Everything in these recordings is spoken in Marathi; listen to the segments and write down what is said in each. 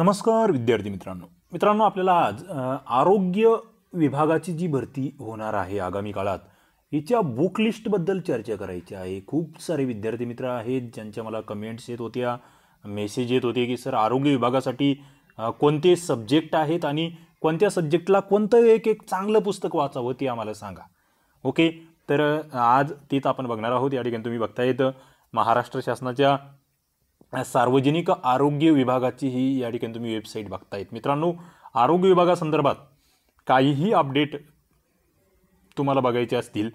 नमस्कार विद्यार्थी मित्रांनो मित्रांनो आपल्याला आज आरोग्य विभागाची जी भरती होणार आहे आगामी काळात हिच्या बुकलिस्टबद्दल चर्चा करायची आहे खूप सारे विद्यार्थी मित्र आहेत ज्यांच्या मला कमेंट्स येत होत्या मेसेज येत होते की सर आरोग्य विभागासाठी कोणते सब्जेक्ट आहेत आणि कोणत्या सब्जेक्टला कोणतं एक एक चांगलं पुस्तक वाचावं ते आम्हाला सांगा ओके तर आज तेच आपण बघणार आहोत या ठिकाणी तुम्ही बघता येतं महाराष्ट्र शासनाच्या सार्वजनिक आरोग्य विभागाची ही या ठिकाणी तुम्ही वेबसाईट बघतायत मित्रांनो आरोग्य विभागासंदर्भात काहीही अपडेट तुम्हाला बघायचे असतील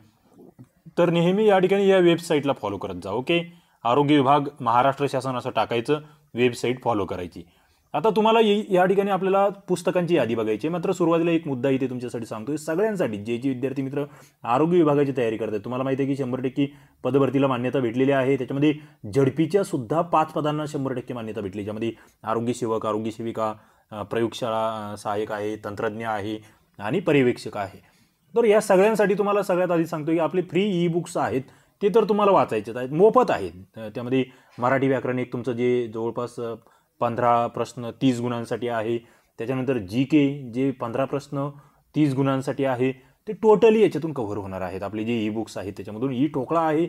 तर नेहमी या ठिकाणी या वेबसाईटला फॉलो करत जा ओके आरोग्य विभाग महाराष्ट्र शासन असं टाकायचं वेबसाईट फॉलो करायची आता तुम्हाला या ठिकाणी आपल्याला पुस्तकांची यादी बघायची मात्र सुरुवातीला एक मुद्दा इथे तुमच्यासाठी सांगतोय सगळ्यांसाठी जे जे विद्यार्थी मित्र आरोग्य विभागाची तयारी करतात तुम्हाला माहिती आहे की शंभर टक्के पदभरतीला मान्यता भेटलेली आहे त्याच्यामध्ये झडपीच्या सुद्धा पाच पदांना शंभर टक्के मान्यता भेटली ज्यामध्ये आरोग्य सेवक आरोग्य सेविका प्रयोगशाळा सहाय्यक आहे तंत्रज्ञ आहे आणि पर्यवेक्षक आहे तर या सगळ्यांसाठी तुम्हाला सगळ्यात आधी सांगतो की आपले फ्री ई बुक्स आहेत ते तर तुम्हाला वाचायचे आहेत मोफत आहेत त्यामध्ये मराठी व्याकरण एक तुमचं जे जवळपास पंधरा प्रश्न तीस गुणांसाठी आहे त्याच्यानंतर जी के जे पंधरा प्रश्न तीस गुणांसाठी आहे ते टोटली याच्यातून कव्हर होणार आहेत आपले जे ई बुक्स आहेत त्याच्यामधून ई टोकळा आहे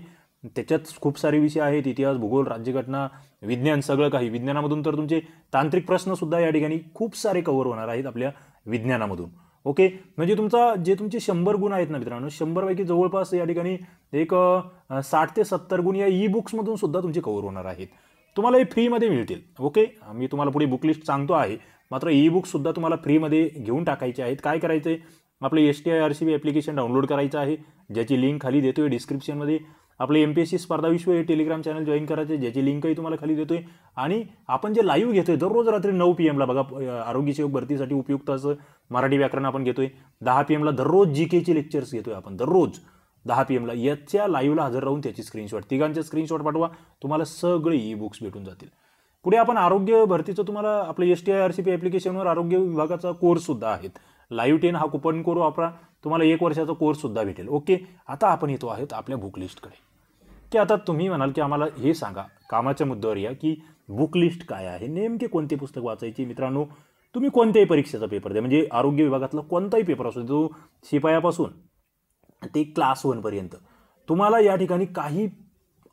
त्याच्यात खूप सारे विषय आहेत इतिहास भूगोल राज्यघटना विज्ञान सगळं काही विज्ञानामधून तर तुमचे तांत्रिक प्रश्नसुद्धा या ठिकाणी खूप सारे कव्हर होणार आहेत आपल्या विज्ञानामधून ओके म्हणजे तुमचा जे तुमचे शंभर गुण आहेत ना मित्रांनो शंभरपैकी जवळपास या ठिकाणी एक साठ ते सत्तर गुण या ई बुक्समधून सुद्धा तुमचे कव्हर होणार आहेत तुम्हाला हे फ्रीमध्ये मिळतील ओके मी तुम्हाला पुढे बुकलिस्ट सांगतो आहे मात्र ई बुकसुद्धा तुम्हाला फ्रीमध्ये घेऊन टाकायचे आहेत काय करायचं आहे आपले S T I R C B application download करायचं आहे ज्याची लिंक खाली देतो आहे डिस्क्रिप्शनमध्ये आपले एम पी एस सी स्पर्धा विश्व हे टेलिग्राम चॅनल जॉईन करायचे ज्याची लिंकही तुम्हाला खाली देतो आहे आणि आपण जे लाईव्ह घेतो आहे दररोज रात्री नऊ पी एमला बघा आरोग्यसेवक भरतीसाठी उपयुक्त असं मराठी व्याकरण आपण घेतो आहे दहा पी एमला दररोज जी केचे लेक्चर्स घेतो आहे आपण दररोज दहा पी एमला याच्या लाईव्हला हजर राहून त्याची स्क्रीनशॉट तिघांच्या स्क्रीनशॉट पाठवा तुम्हाला सगळे ई बुक्स भेटून जातील पुढे आपण आरोग्य भरतीचं तुम्हाला आपलं S T I R C P ॲप्लिकेशनवर आरोग्य विभागाचा कोर्ससुद्धा आहेत लाईव्ह टेन हा कुपन कोड वापरा तुम्हाला एक वर्षाचा कोर्ससुद्धा भेटेल ओके आता आपण येतो आहेत आपल्या बुक लिस्टकडे की आता तुम्ही म्हणाल की आम्हाला हे सांगा कामाच्या मुद्द्यावर या की बुक लिस्ट काय आहे नेमके कोणते पुस्तक वाचायचे मित्रांनो तुम्ही कोणत्याही परीक्षेचा पेपर द्या म्हणजे आरोग्य विभागातला कोणताही पेपर असो तो शिपायापासून ते क्लास वनपर्यंत तुम्हाला या ठिकाणी काही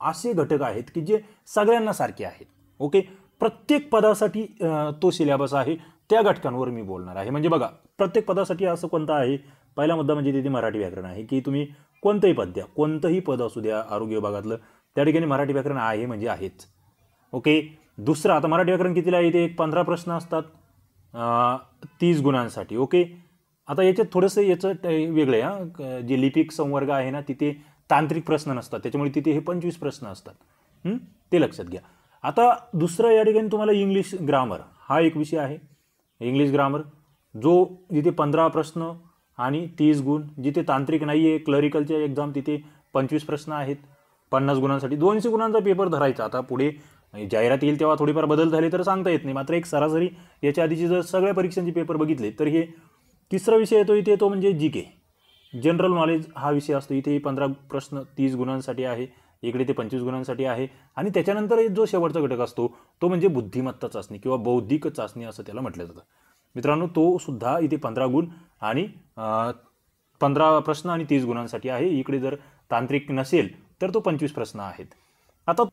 असे घटक आहेत की जे सगळ्यांना सारखे आहेत ओके प्रत्येक पदासाठी तो सिलेबस आहे त्या घटकांवर मी बोलणार आहे म्हणजे बघा प्रत्येक पदासाठी असं कोणता आहे पहिला मुद्दा म्हणजे तिथे मराठी व्याकरण आहे की तुम्ही कोणतंही पद द्या कोणतंही पद असू द्या आरोग्य विभागातलं त्या ठिकाणी मराठी व्याकरण आहे म्हणजे आहेच ओके दुसरं आता मराठी व्याकरण कितीला ते एक पंधरा प्रश्न असतात तीस गुणांसाठी ओके आता याच्यात थोडंसं याचं वेगळं आहे जे लिपिक संवर्ग आहे ना तिथे तांत्रिक प्रश्न नसतात त्याच्यामुळे तिथे हे पंचवीस प्रश्न असतात ते लक्षात घ्या आता दुसरं या ठिकाणी तुम्हाला इंग्लिश ग्रामर हा एक विषय आहे इंग्लिश ग्रामर जो जिथे पंधरा प्रश्न आणि तीस गुण जिथे तांत्रिक नाही आहे क्लरिकलच्या एक्झाम तिथे पंचवीस प्रश्न आहेत पन्नास गुणांसाठी दोनशे गुणांचा पेपर धरायचा आता पुढे जाहिरात येईल तेव्हा थोडीफार बदल झाले तर सांगता येत नाही मात्र एक सरासरी याच्या आधीचे जर सगळ्या परीक्षांचे पेपर बघितले तर हे तिसरा विषय येतो इथे तो म्हणजे जी के जनरल नॉलेज हा विषय असतो इथे पंधरा प्रश्न तीस गुणांसाठी आहे इकडे ते पंचवीस गुणांसाठी आहे आणि त्याच्यानंतर जो शेवटचा घटक असतो तो म्हणजे बुद्धिमत्ता चाचणी किंवा बौद्धिक चाचणी असं त्याला म्हटलं जातं मित्रांनो तो सुद्धा इथे पंधरा गुण आणि पंधरा प्रश्न आणि तीस गुणांसाठी आहे इकडे जर तांत्रिक नसेल तर तो पंचवीस प्रश्न आहेत आता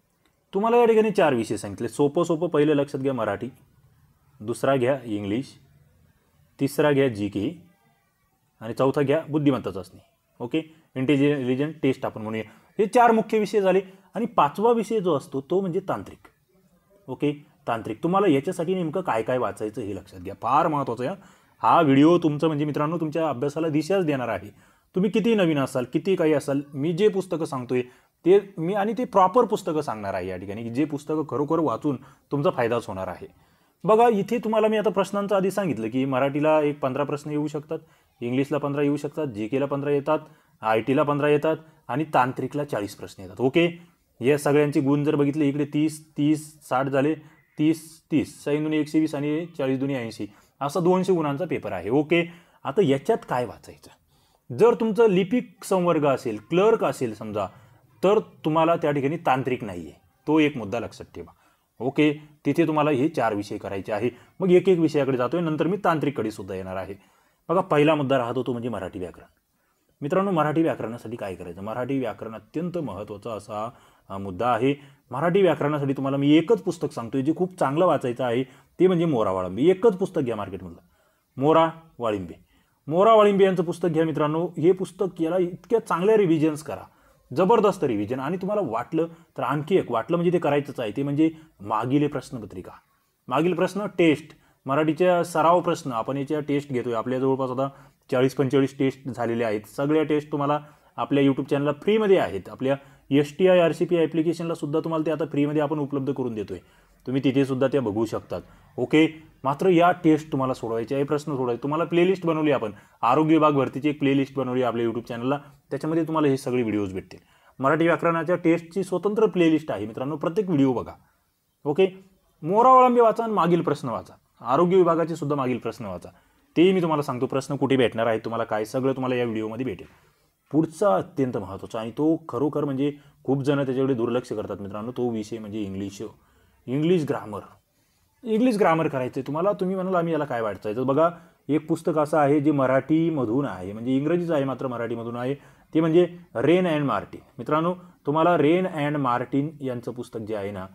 तुम्हाला या ठिकाणी चार विषय सांगितले सोपं सोपं पहिलं लक्षात घ्या मराठी दुसरा घ्या इंग्लिश तिसरा घ्या जी के e. आणि चौथा घ्या बुद्धिमत्ता चाचणी ओके इंटेलिजंट टेस्ट आपण म्हणूया हे चार मुख्य विषय झाले आणि पाचवा विषय जो असतो तो म्हणजे तांत्रिक ओके तांत्रिक तुम्हाला याच्यासाठी नेमकं काय काय वाचायचं हे लक्षात घ्या फार महत्त्वाचं आहे हा व्हिडिओ तुमचं म्हणजे मित्रांनो तुमच्या अभ्यासाला दिशाच देणार आहे तुम्ही किती नवीन असाल किती काही असाल मी जे पुस्तकं सांगतोय ते मी आणि ते प्रॉपर पुस्तकं सांगणार आहे या ठिकाणी जे पुस्तकं खरोखर वाचून तुमचा फायदाच होणार आहे बघा इथे तुम्हाला मी आता प्रश्नांचं आधी सांगितलं की मराठीला एक पंधरा प्रश्न येऊ शकतात इंग्लिशला पंधरा येऊ शकतात जे केला पंधरा येतात आय टीला पंधरा येतात आणि तांत्रिकला चाळीस प्रश्न येतात ओके या सगळ्यांचे गुण जर बघितले इकडे तीस तीस साठ झाले तीस तीस सही दुनी एकशे वीस आणि चाळीस दुनी ऐंशी असा दोनशे गुणांचा पेपर आहे ओके आता याच्यात काय वाचायचं जर तुमचं लिपिक संवर्ग असेल क्लर्क असेल समजा तर तुम्हाला त्या ठिकाणी तांत्रिक नाही आहे तो एक मुद्दा लक्षात ठेवा ओके तिथे तुम्हाला हे चार विषय करायचे आहे मग एक एक विषयाकडे जातोय नंतर मी तांत्रिककडे सुद्धा येणार आहे बघा पहिला मुद्दा राहत होतो म्हणजे मराठी व्याकरण मित्रांनो मराठी व्याकरणासाठी काय करायचं मराठी व्याकरण अत्यंत महत्त्वाचा असा मुद्दा आहे मराठी व्याकरणासाठी तुम्हाला मी एकच पुस्तक सांगतोय जे खूप चांगलं वाचायचं आहे ते म्हणजे मोरा वाळंबे एकच पुस्तक घ्या मार्केटमधलं मोरा वाळिंबे मोरा वाळिंबे यांचं पुस्तक घ्या मित्रांनो हे पुस्तक याला इतक्या चांगल्या रिव्हिजन्स करा जबरदस्त रिव्हिजन आणि तुम्हाला वाटलं तर आणखी एक वाटलं म्हणजे ते करायचंच आहे ते म्हणजे मागील प्रश्नपत्रिका मागील प्रश्न टेस्ट मराठीच्या सराव प्रश्न आपण याच्या टेस्ट घेतोय आपल्या जवळपास आता चाळीस पंचेचाळीस टेस्ट झालेल्या आहेत सगळ्या टेस्ट तुम्हाला आपल्या यूट्यूब चॅनलला फ्रीमध्ये आहेत आपल्या S T I R C P ॲप्लिकेशनला सुद्धा तुम्हाला ते आता फ्रीमध्ये आपण उपलब्ध करून देतोय तुम्ही तिथे सुद्धा त्या बघू शकतात ओके मात्र या टेस्ट तुम्हाला सोडवायचे आहे प्रश्न सोडवायचे तुम्हाला प्लेलिस्ट बनवली आपण आरोग्य विभाग भरतीची एक प्लेलिस्ट बनवली आपल्या यूट्यूब चॅनलला त्याच्यामध्ये तुम्हाला हे सगळे व्हिडिओज भेटतील मराठी व्याकरणाच्या टेस्टची स्वतंत्र प्लेलिस्ट आहे मित्रांनो प्रत्येक व्हिडिओ बघा ओके मोरावळंबी वाचा आणि मागील प्रश्न वाचा आरोग्य विभागाचे सुद्धा मागील प्रश्न वाचा तेही मी तुम्हाला सांगतो प्रश्न कुठे भेटणार आहे तुम्हाला काय सगळं तुम्हाला या व्हिडिओमध्ये भेटेल पुढचा अत्यंत महत्त्वाचा आणि तो खरोखर म्हणजे खूप जण त्याच्याकडे दुर्लक्ष करतात मित्रांनो तो विषय म्हणजे English English grammar English grammar करायचं आहे तुम्हाला तुम्ही म्हणाल आम्ही याला काय वाटतंय तर बघा एक पुस्तक असं आहे जे मराठीमधून आहे म्हणजे इंग्रजीचं आहे मात्र मराठीमधून आहे ते म्हणजे रेन अँड मार्टिन मित्रांनो तुम्हाला रेन अँड मार्टिन यांचं पुस्तक जे आहे ना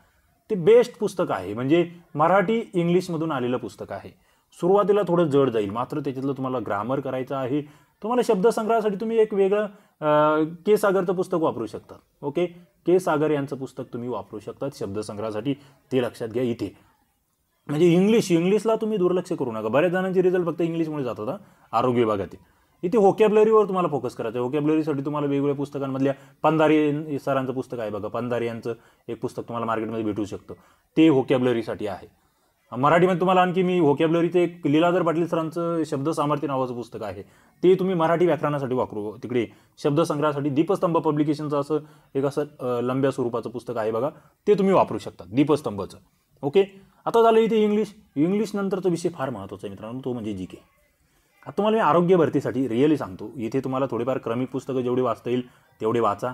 ते बेस्ट पुस्तक आहे म्हणजे मराठी इंग्लिशमधून आलेलं पुस्तक आहे सुरुवातीला थोडं जड जाईल मात्र त्याच्यातलं तुम्हाला ग्रामर करायचं आहे तुम्हाला शब्दसंग्रहासाठी तुम्ही एक वेगळं के सागरचं पुस्तक वापरू शकता ओके के सागर यांचं पुस्तक तुम्ही वापरू शकतात शब्दसंग्रहासाठी ते लक्षात घ्या इथे म्हणजे इंग्लिश इंग्लिशला तुम्ही दुर्लक्ष करू नका बऱ्याच जणांचे रिझल्ट फक्त इंग्लिशमुळे जातात आरोग्य विभागातील इथे होकॅबलरीवर तुम्हाला फोकस करायचं होकॅबलरीसाठी तुम्हाला वेगवेगळ्या पुस्तकांमधल्या पंधारी सरांचं पुस्तक आहे बघा पंधारी यांचं एक पुस्तक तुम्हाला मार्केटमध्ये भेटू शकतं ते होकॅबलरीसाठी आहे मराठीमध्ये तुम्हाला आणखी मी व्होकॅबलरीचं एक लीलाधर पाटील सरांचं शब्द सामर्थ्य नावाचं पुस्तक आहे ते तुम्ही मराठी व्याकरणासाठी वापरू तिकडे शब्दसंग्रहासाठी दीपस्तंभ पब्लिकेशनचं असं एक असं लंब्या स्वरूपाचं पुस्तक आहे बघा ते तुम्ही वापरू शकता दीपस्तंभचं ओके आता झालं इथे इंग्लिश इंग्लिश नंतरचा विषय फार महत्त्वाचा आहे मित्रांनो तो म्हणजे जी के आता तुम्हाला मी आरोग्य भरतीसाठी रिअली सांगतो इथे तुम्हाला थोडेफार क्रमिक पुस्तकं जेवढे वाचता येईल तेवढे वाचा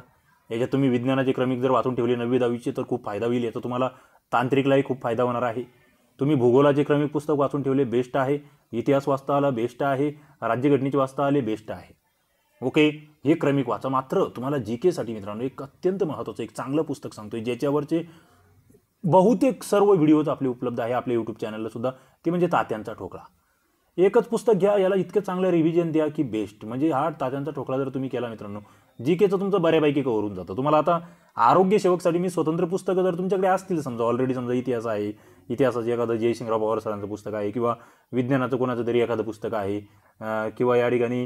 याच्यात तुम्ही विज्ञानाचे क्रमिक जर वाचून ठेवले नववी दहावीचे तर खूप फायदा होईल याचा तुम्हाला तांत्रिकलाही खूप फायदा होणार आहे तुम्ही भूगोलाचे क्रमिक पुस्तक वाचून ठेवले बेस्ट आहे इतिहास वाचता आला बेस्ट आहे राज्यघटनेचे वाचता आले बेस्ट आहे ओके हे क्रमिक वाचा मात्र तुम्हाला जी केसाठी मित्रांनो एक अत्यंत महत्त्वाचं एक चांगलं पुस्तक सांगतो ज्याच्यावरचे बहुतेक सर्व व्हिडिओज आपले उपलब्ध आहे आपल्या यूट्यूब चॅनलला सुद्धा ते म्हणजे तात्यांचा ठोकळा एकच पुस्तक घ्या याला इतकं चांगलं रिव्हिजन द्या की बेस्ट म्हणजे हा तात्यांचा ठोकळा जर तुम्ही केला मित्रांनो जी केचं तुमचं बऱ्यापैकी कवरून जातं तुम्हाला आता आरोग्य सेवकसाठी मी स्वतंत्र पुस्तकं जर तुमच्याकडे असतील समजा ऑलरेडी समजा इतिहास आहे इतिहासाचे एखादं जयसिंगराव पवार सरांचं पुस्तक आहे किंवा विज्ञानाचं कोणाचं तरी एखादं पुस्तक आहे किंवा या ठिकाणी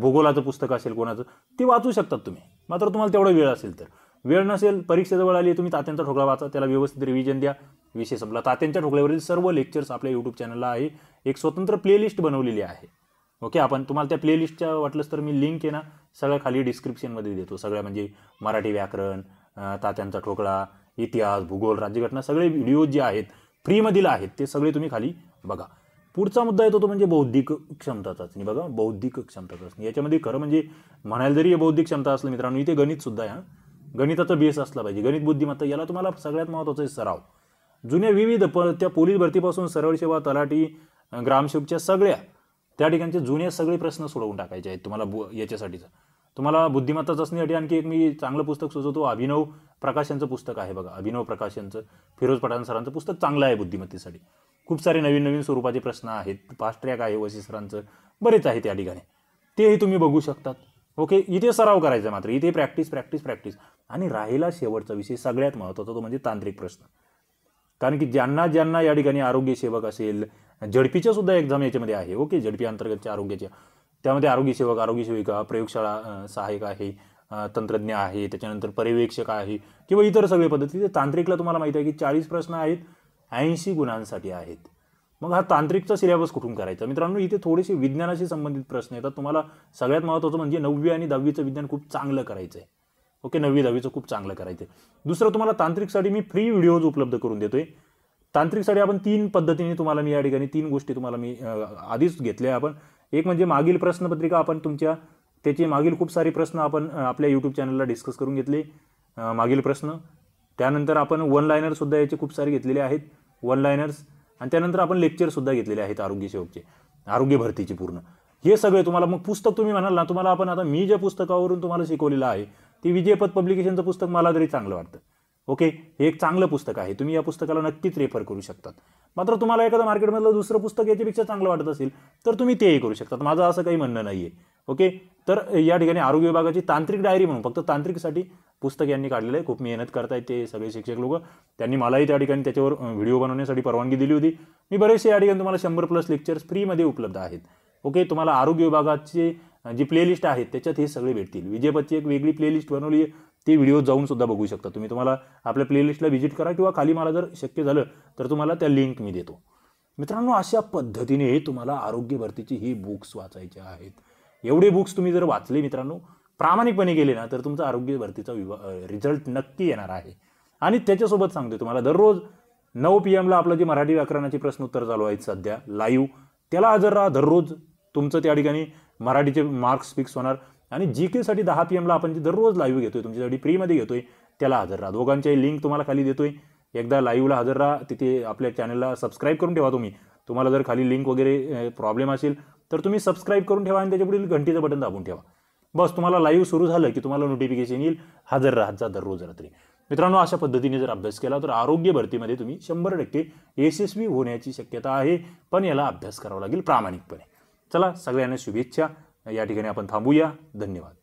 भूगोलाचं पुस्तक असेल कोणाचं ते वाचू शकतात तुम्ही मात्र तुम्हाला तेवढा वेळ असेल तर वेळ नसेल परीक्षेजवळ आली तुम्ही तात्यांचा ठोकळा वाचा त्याला व्यवस्थित रिव्हिजन द्या विषय संपला तात्यांच्या ठोकळ्यावरील सर्व लेक्चर्स आपल्या यूट्यूब चॅनलला आहे एक स्वतंत्र प्लेलिस्ट बनवलेली आहे ओके आपण तुम्हाला त्या प्लेलिस्टच्या वाटलंच तर मी लिंक आहे ना सगळ्या खाली डिस्क्रिप्शनमध्ये देतो सगळ्या म्हणजे मराठी व्याकरण तात्यांचा ठोकळा इतिहास भूगोल राज्यघटना सगळे व्हिडिओ जे आहेत फ्रीमधील आहेत ते सगळे तुम्ही खाली बघा पुढचा मुद्दा येतो तो म्हणजे बौद्धिक क्षमता चाचणी बघा बौद्धिक क्षमता चाचणी याच्यामध्ये खरं म्हणजे म्हणायला जरी बौद्धिक क्षमता असलं मित्रांनो इथे गणितसुद्धा आहे गणिताचा बेस असला पाहिजे गणित बुद्धिमत्ता याला तुम्हाला सगळ्यात महत्त्वाचं आहे सराव जुन्या विविध प त्या पोलीस भरतीपासून सरळ सेवा तलाठी ग्रामसेवकच्या सगळ्या त्या ठिकाणचे जुने सगळे प्रश्न सोडवून टाकायचे आहेत तुम्हाला बु याच्यासाठीच तुम्हाला बुद्धिमत्ता चाचणीसाठी आणखी एक मी चांगलं पुस्तक सुचवतो अभिनव प्रकाशनचं पुस्तक आहे बघा अभिनव प्रकाश फिरोज पठाण सरांचं पुस्तक चांगलं आहे बुद्धिमत्तेसाठी खूप सारे नवीन नवीन स्वरूपाचे प्रश्न आहेत फास्ट ट्रॅक आहे वशी सरांचं बरेच आहे त्या ठिकाणी तेही तुम्ही बघू शकतात ओके इथे सराव करायचा मात्र इथे प्रॅक्टिस प्रॅक्टिस प्रॅक्टिस आणि राहिला शेवटचा विषय सगळ्यात महत्त्वाचा तो म्हणजे तांत्रिक प्रश्न कारण की ज्यांना ज्यांना या ठिकाणी आरोग्य सेवक असेल झडपीच्या सुद्धा एक्झाम याच्यामध्ये आहे ओके झडपी अंतर्गतच्या आरोग्याच्या त्यामध्ये आरोग्य सेवक आरोग्य सेविका प्रयोगशाळा सहाय्यक आहे तंत्रज्ञ आहे त्याच्यानंतर पर्यवेक्षक आहे किंवा इतर सगळे पद्धती तांत्रिकला तुम्हाला माहिती आहे की चाळीस प्रश्न आहेत ऐंशी गुणांसाठी आहेत मग हा तांत्रिकचा सिलेबस कुठून करायचा मित्रांनो इथे थोडेसे विज्ञानाशी संबंधित प्रश्न येतात तुम्हाला सगळ्यात महत्त्वाचं म्हणजे नववी आणि दहावीचं विज्ञान खूप चांगलं करायचं आहे ओके नववी दहावीचं खूप चांगलं करायचं दुसरं तुम्हाला तांत्रिकसाठी मी फ्री व्हिडिओज उपलब्ध करून देतोय तांत्रिकसाठी आपण तीन पद्धतीने तुम्हाला मी या ठिकाणी तीन गोष्टी तुम्हाला मी आधीच घेतल्या आपण एक म्हणजे मागील प्रश्नपत्रिका आपण तुमच्या त्याचे मागील खूप सारे प्रश्न आपण आपल्या यूट्यूब चॅनलला डिस्कस करून घेतले मागील प्रश्न त्यानंतर आपण वन सुद्धा याचे खूप सारे घेतलेले आहेत वन लायनर्स आणि त्यानंतर आपण लेक्चरसुद्धा घेतलेले आहेत आरोग्यसेवकचे आरोग्य भरतीचे पूर्ण हे सगळे तुम्हाला मग पुस्तक तुम्ही म्हणाल ना तुम्हाला आपण आता मी ज्या पुस्तकावरून तुम्हाला शिकवलेलं आहे ती विजयपद पब्लिकेशनचं पुस्तक मला तरी चांगलं वाटतं ओके हे एक चांगलं पुस्तक आहे तुम्ही या पुस्तकाला नक्कीच रेफर करू शकतात मात्र तुम्हाला एखादं मार्केटमधलं दुसरं पुस्तक याच्यापेक्षा चांगलं वाटत असेल तर तुम्ही तेही करू शकतात माझं असं काही म्हणणं नाही आहे ओके तर या ठिकाणी आरोग्य विभागाची तांत्रिक डायरी म्हणून फक्त तांत्रिकसाठी पुस्तक यांनी काढलेलं आहे खूप मेहनत करतायत ते सगळे शिक्षक लोक त्यांनी मलाही त्या ठिकाणी त्याच्यावर व्हिडिओ बनवण्यासाठी परवानगी दिली होती मी बरेचसे या ठिकाणी तुम्हाला शंभर प्लस लेक्चर्स फ्रीमध्ये उपलब्ध आहेत ओके तुम्हाला आरोग्य विभागाचे जी प्लेलिस्ट आहेत त्याच्यात हे सगळे भेटतील विजयपतची एक वेगळी प्लेलिस्ट बनवली आहे ते व्हिडिओ जाऊन सुद्धा बघू शकता तुम्ही तुम्हाला आपल्या प्लेलिस्टला व्हिजिट करा किंवा खाली मला जर शक्य झालं तर तुम्हाला त्या लिंक मी देतो मित्रांनो अशा पद्धतीने तुम्हाला आरोग्य भरतीची ही बुक्स वाचायचे आहेत एवढे बुक्स तुम्ही जर वाचले मित्रांनो प्रामाणिकपणे गेले ना तर तुमचा आरोग्य भरतीचा विवा रिझल्ट नक्की येणार आहे आणि त्याच्यासोबत सांगतो तुम्हाला दररोज नऊ पी एमला आपलं जे मराठी व्याकरणाचे प्रश्न उत्तर चालू आहेत सध्या लाईव्ह त्याला हजर राहा दररोज तुमचं त्या ठिकाणी मराठीचे मार्क्स फिक्स होणार आणि जी केसाठी दहा पी एमला आपण जे दररोज लाईव्ह घेतोय तुमच्यासाठी फ्रीमध्ये घेतोय त्याला हजर राहा दोघांच्याही लिंक तुम्हाला खाली देतोय एकदा लाईव्हला हजर राहा तिथे आपल्या चॅनलला सबस्क्राईब करून ठेवा तुम्ही तुम्हाला जर खाली लिंक वगैरे प्रॉब्लेम असेल तर तुम्ही सबस्क्राईब करून ठेवा आणि त्याच्या पुढील घंटीचं बटन दाबून ठेवा बस तुम्हाला लाईव्ह सुरू झालं की तुम्हाला नोटिफिकेशन येईल हजर राहत जा दररोज रात्री मित्रांनो अशा पद्धतीने जर अभ्यास केला तर आरोग्य भरतीमध्ये तुम्ही शंभर टक्के यशस्वी होण्याची शक्यता आहे पण याला अभ्यास करावा लागेल प्रामाणिकपणे चला सगळ्यांना शुभेच्छा या ठिकाणी आपण थांबूया धन्यवाद